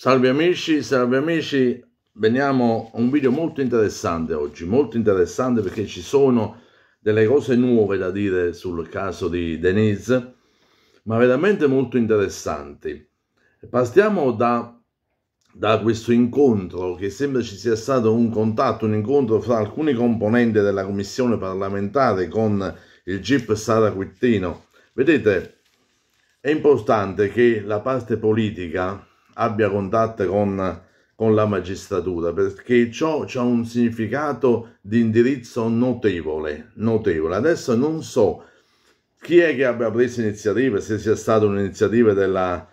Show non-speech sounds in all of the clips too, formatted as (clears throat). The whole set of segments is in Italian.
Salve amici, salve amici, veniamo a un video molto interessante oggi, molto interessante perché ci sono delle cose nuove da dire sul caso di Denise, ma veramente molto interessanti. Partiamo da, da questo incontro, che sembra ci sia stato un contatto, un incontro fra alcuni componenti della commissione parlamentare con il GIP Sara Quittino. Vedete, è importante che la parte politica abbia contatti con, con la magistratura, perché ciò ha un significato di indirizzo notevole, notevole. Adesso non so chi è che abbia preso iniziative, se sia stata un'iniziativa della,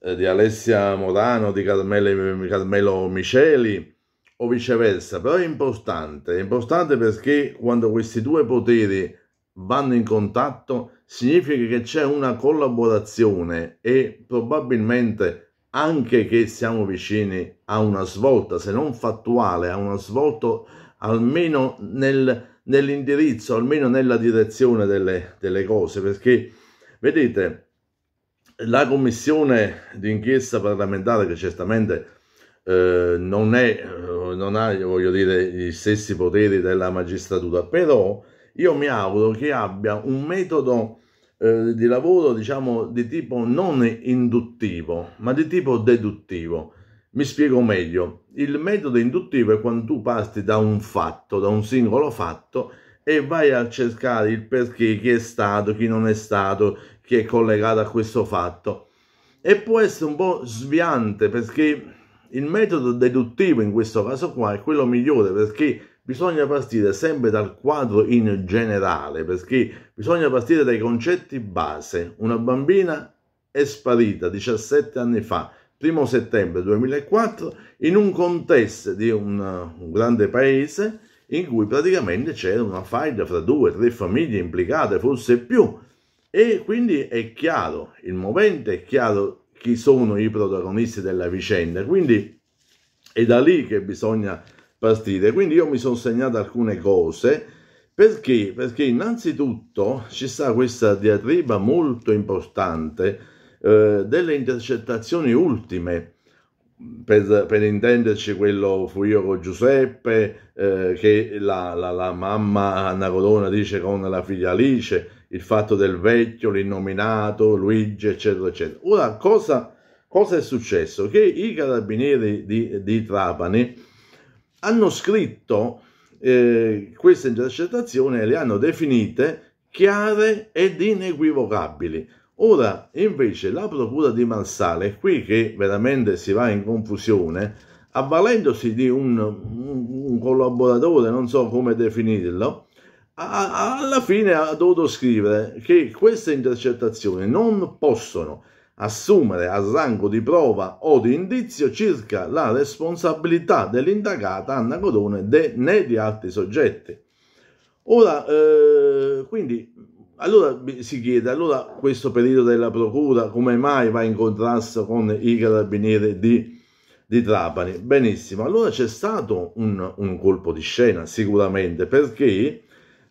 eh, di Alessia Morano, di Carmele, Carmelo Miceli o viceversa, però è importante, è importante perché quando questi due poteri vanno in contatto significa che c'è una collaborazione e probabilmente anche che siamo vicini a una svolta, se non fattuale, a una svolta almeno nel, nell'indirizzo, almeno nella direzione delle, delle cose, perché vedete, la commissione d'inchiesta parlamentare che certamente eh, non, è, eh, non ha dire, gli stessi poteri della magistratura, però io mi auguro che abbia un metodo eh, di lavoro, diciamo, di tipo non induttivo, ma di tipo deduttivo. Mi spiego meglio. Il metodo induttivo è quando tu parti da un fatto, da un singolo fatto, e vai a cercare il perché, chi è stato, chi non è stato, chi è collegato a questo fatto. E può essere un po' sviante perché il metodo deduttivo in questo caso qua è quello migliore perché bisogna partire sempre dal quadro in generale, perché bisogna partire dai concetti base. Una bambina è sparita 17 anni fa, 1 settembre 2004, in un contesto di un, un grande paese in cui praticamente c'era una faida fra due o tre famiglie implicate, forse più. E quindi è chiaro il movente, è chiaro chi sono i protagonisti della vicenda. Quindi è da lì che bisogna partite. Quindi io mi sono segnato alcune cose. Perché? Perché innanzitutto ci sta questa diatriba molto importante eh, delle intercettazioni ultime. Per, per, intenderci quello fu io con Giuseppe, eh, che la, la, la, mamma Anna Corona dice con la figlia Alice, il fatto del vecchio, l'innominato, Luigi, eccetera, eccetera. Ora, cosa, cosa è successo? Che i carabinieri di, di Trapani hanno scritto eh, queste intercettazioni e le hanno definite chiare ed inequivocabili. Ora, invece, la procura di Marsale, qui che veramente si va in confusione, avvalendosi di un, un collaboratore, non so come definirlo, a, alla fine ha dovuto scrivere che queste intercettazioni non possono assumere a rango di prova o di indizio circa la responsabilità dell'indagata Anna Codone de, né di altri soggetti. Ora, eh, quindi, allora si chiede, allora questo periodo della procura come mai va in contrasto con i carabinieri di, di Trapani? Benissimo, allora c'è stato un, un colpo di scena sicuramente perché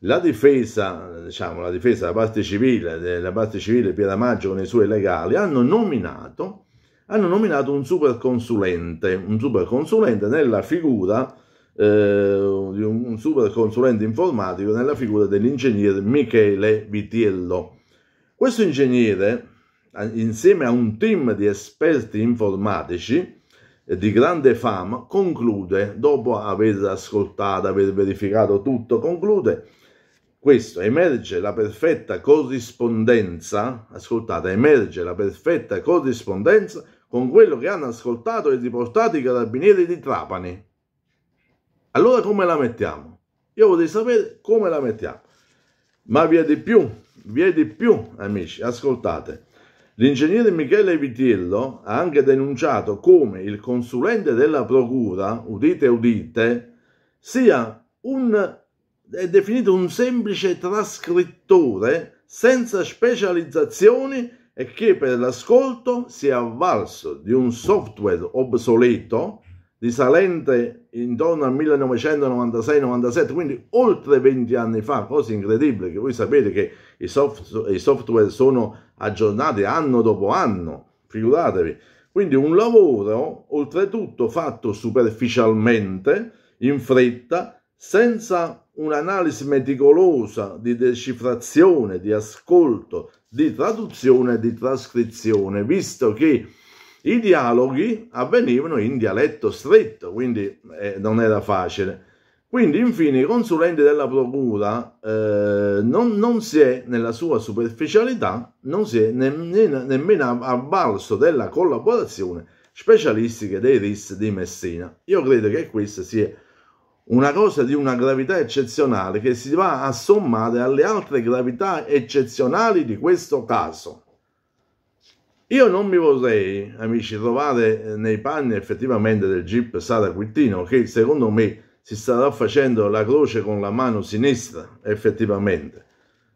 la difesa, diciamo, la difesa della parte civile, della parte civile Maggio con i suoi legali, hanno nominato, hanno nominato un superconsulente, un superconsulente nella figura eh, di eh, un superconsulente informatico nella figura dell'ingegnere Michele Vitiello. Questo ingegnere, insieme a un team di esperti informatici eh, di grande fama, conclude, dopo aver ascoltato, aver verificato tutto, conclude questo emerge la perfetta corrispondenza, ascoltate, emerge la perfetta corrispondenza con quello che hanno ascoltato e riportato i carabinieri di Trapani. Allora come la mettiamo? Io vorrei sapere come la mettiamo. Ma vi è di più, vi è di più, amici, ascoltate. L'ingegnere Michele Vitiello ha anche denunciato come il consulente della procura, udite udite, sia un è definito un semplice trascrittore senza specializzazioni e che per l'ascolto si è avvalso di un software obsoleto risalente intorno al 1996-97, quindi oltre 20 anni fa, cosa incredibile che voi sapete che i, soft, i software sono aggiornati anno dopo anno, figuratevi. Quindi un lavoro oltretutto fatto superficialmente, in fretta, senza un'analisi meticolosa di decifrazione, di ascolto, di traduzione e di trascrizione, visto che i dialoghi avvenivano in dialetto stretto, quindi eh, non era facile. Quindi, infine, i consulenti della procura eh, non, non, si è, nella sua superficialità, non si è nemmeno, nemmeno avvalso della collaborazione specialistica dei RIS di Messina. Io credo che questa sia una cosa di una gravità eccezionale che si va a sommare alle altre gravità eccezionali di questo caso. Io non mi vorrei, amici, trovare eh, nei panni effettivamente del GIP Sara Quittino, che secondo me si starà facendo la croce con la mano sinistra, effettivamente.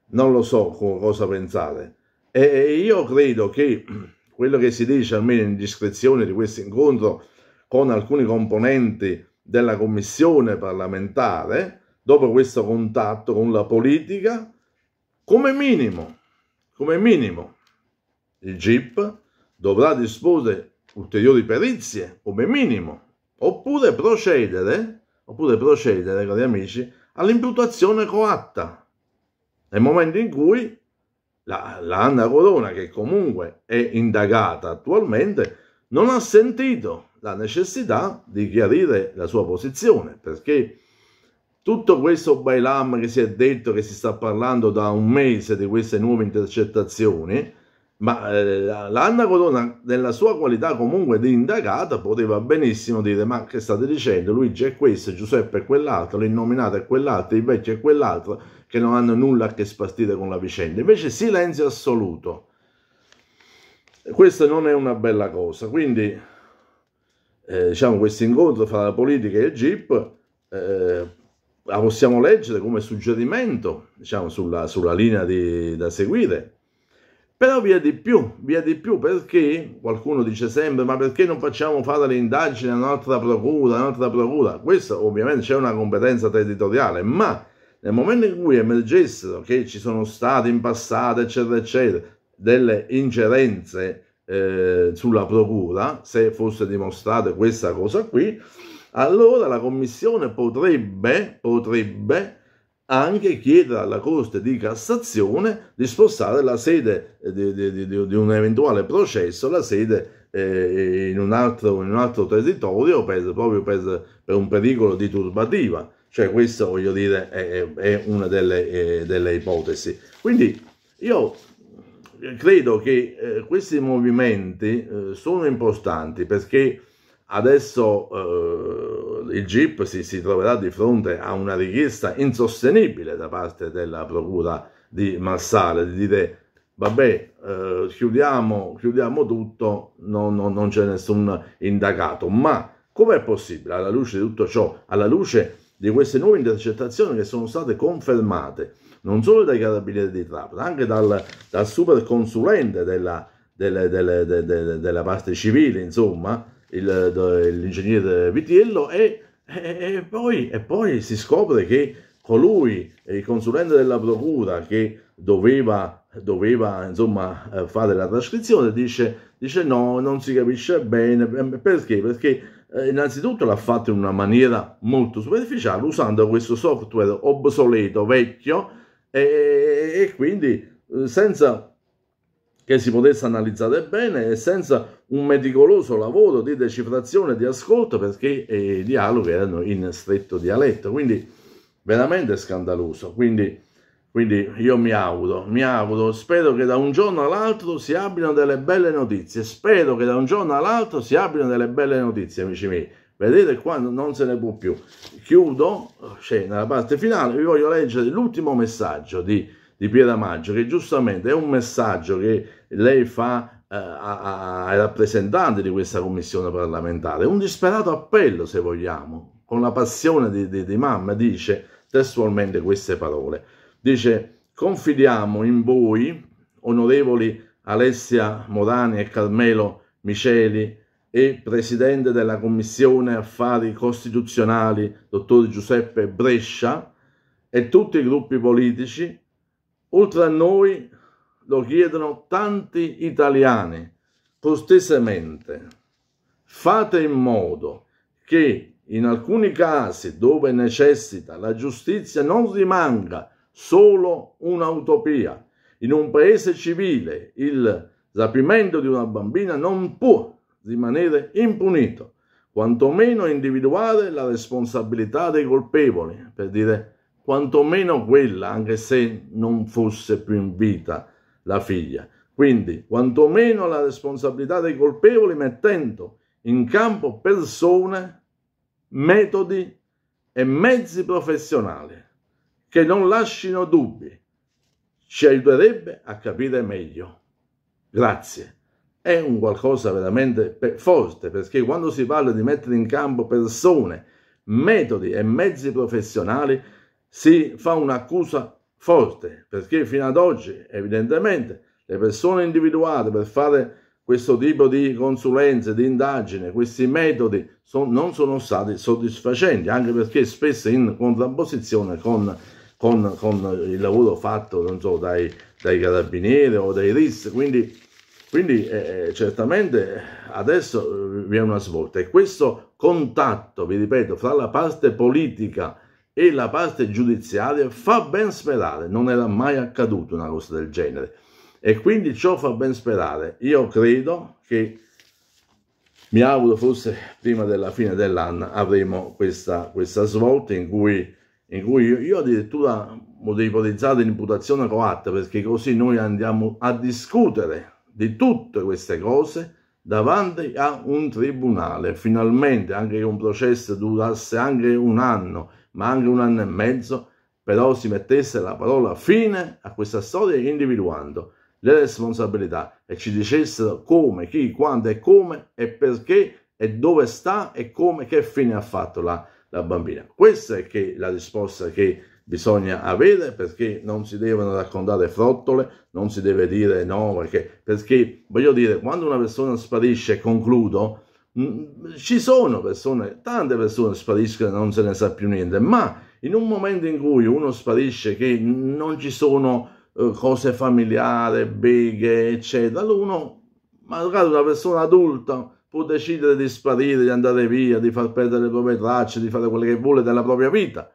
Non lo so cosa pensare. E io credo che (clears throat) quello che si dice, almeno in descrizione di questo incontro, con alcuni componenti della commissione parlamentare, dopo questo contatto con la politica, come minimo, come minimo, il GIP dovrà disporre ulteriori perizie, come minimo, oppure procedere, oppure procedere, cari amici, all'imputazione coatta, nel momento in cui la, la Anna Corona, che comunque è indagata attualmente, non ha sentito la necessità di chiarire la sua posizione, perché tutto questo bailam che si è detto, che si sta parlando da un mese di queste nuove intercettazioni, ma eh, l'Anna Corona, nella sua qualità comunque di indagata, poteva benissimo dire: Ma che state dicendo? Luigi è questo, Giuseppe è quell'altro, l'innominato è quell'altro, il vecchio è quell'altro, che non hanno nulla a che spartire con la vicenda. Invece, silenzio assoluto. Questa non è una bella cosa. Quindi eh, diciamo, questo incontro fra la politica e il GIP eh, la possiamo leggere come suggerimento diciamo, sulla, sulla linea di, da seguire. Però via di più, via di più, perché qualcuno dice sempre, ma perché non facciamo fare le indagini a un'altra procura, a un'altra procura? Questo ovviamente c'è una competenza territoriale, ma nel momento in cui emergessero che ci sono state in passato, eccetera, eccetera, delle ingerenze eh, sulla procura, se fosse dimostrata questa cosa qui, allora la commissione potrebbe, potrebbe anche chiedere alla Corte di Cassazione di spostare la sede eh, di, di, di, di un eventuale processo, la sede eh, in, un altro, in, un altro, territorio per, proprio per, per, un pericolo di turbativa. Cioè questa, voglio dire, è, è una delle, è, eh, delle ipotesi. Quindi io credo che eh, questi movimenti eh, sono importanti perché adesso eh, il GIP si, si, troverà di fronte a una richiesta insostenibile da parte della Procura di Massale di dire vabbè eh, chiudiamo, chiudiamo, tutto, no, no, non c'è nessun indagato, ma com'è possibile alla luce di tutto ciò, alla luce di queste nuove intercettazioni che sono state confermate? non solo dai carabinieri di Trapani, anche dal, dal super consulente della, delle, delle, delle, della parte civile, insomma, l'ingegnere Vitiello, e, e, e, poi, e, poi, si scopre che colui, il consulente della procura che doveva, doveva insomma, eh, fare la trascrizione, dice, dice no, non si capisce bene, ehm, perché? Perché eh, innanzitutto l'ha fatto in una maniera molto superficiale usando questo software obsoleto, vecchio, e, e quindi eh, senza che si potesse analizzare bene e senza un meticoloso lavoro di decifrazione e di ascolto perché eh, i dialoghi erano in stretto dialetto, quindi veramente scandaloso. Quindi quindi io mi auguro, mi auguro, spero che da un giorno all'altro si abbiano delle belle notizie, spero che da un giorno all'altro si abbiano delle belle notizie, amici miei. Vedete qua non se ne può più. Chiudo, cioè nella parte finale, vi voglio leggere l'ultimo messaggio di, di Piera Maggio, che giustamente è un messaggio che lei fa eh, a, a, ai rappresentanti di questa commissione parlamentare, un disperato appello se vogliamo, con la passione di, di, di mamma, dice testualmente queste parole. Dice, confidiamo in voi, onorevoli Alessia Morani e Carmelo Miceli, e presidente della Commissione Affari Costituzionali, dottor Giuseppe Brescia, e tutti i gruppi politici, oltre a noi lo chiedono tanti italiani, cortesemente. Fate in modo che in alcuni casi dove necessita la giustizia non rimanga solo un'utopia. In un paese civile il rapimento di una bambina non può rimanere impunito, quantomeno individuare la responsabilità dei colpevoli, per dire quantomeno quella, anche se non fosse più in vita la figlia. Quindi, quantomeno la responsabilità dei colpevoli mettendo in campo persone, metodi e mezzi professionali che non lasciano dubbi, ci aiuterebbe a capire meglio. Grazie. È un qualcosa veramente forte perché quando si parla di mettere in campo persone, metodi e mezzi professionali si fa un'accusa forte perché fino ad oggi evidentemente le persone individuate per fare questo tipo di consulenze, di indagine, questi metodi son, non sono stati soddisfacenti, anche perché spesso in contrapposizione con con, con il lavoro fatto so, dai, dai, carabinieri o dai RIS, quindi, quindi eh, eh certamente adesso eh, vi è una svolta e questo contatto, vi ripeto, fra la parte politica e la parte giudiziaria fa ben sperare, non era mai accaduto una cosa del genere e quindi ciò fa ben sperare. Io credo che mi auguro forse prima della fine dell'anno avremo questa, questa svolta in cui in cui io addirittura ho ipotizzato l'imputazione coatta perché così noi andiamo a discutere di tutte queste cose davanti a un tribunale. Finalmente, anche che un processo durasse anche un anno, ma anche un anno e mezzo, però si mettesse la parola fine a questa storia individuando le responsabilità e ci dicessero come, chi, quando e come e perché e dove sta e come, che fine ha fatto la la bambina. Questa è che la risposta che bisogna avere perché non si devono raccontare frottole, non si deve dire no, perché, perché voglio dire, quando una persona sparisce, concludo, mh, mm, ci sono persone, tante persone spariscono e non se ne sa più niente, ma in un momento in cui uno sparisce che non ci sono eh, cose familiari, beghe, eccetera, uno, magari una persona adulta, può decidere di sparire, di andare via, di far perdere le proprie tracce, di fare quello che vuole della propria vita,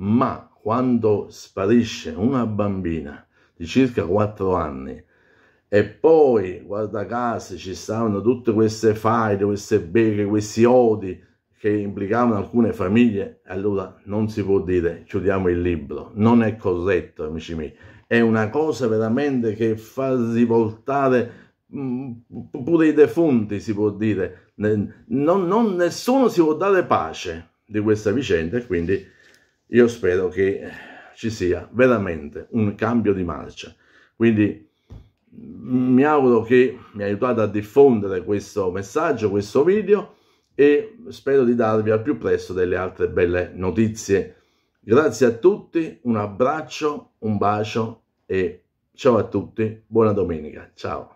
ma quando sparisce una bambina di circa 4 anni e poi, guarda caso, ci stavano tutte queste faide, queste beghe, questi odi che implicavano alcune famiglie, allora non si può dire chiudiamo il libro, non è corretto amici miei, è una cosa veramente che fa rivoltare pure i defunti si può dire, non, non, nessuno si può dare pace di questa vicenda e quindi io spero che ci sia veramente un cambio di marcia. Quindi mm, mi auguro che mi aiutate a diffondere questo messaggio, questo video e spero di darvi al più presto delle altre belle notizie. Grazie a tutti, un abbraccio, un bacio e ciao a tutti, buona domenica, ciao.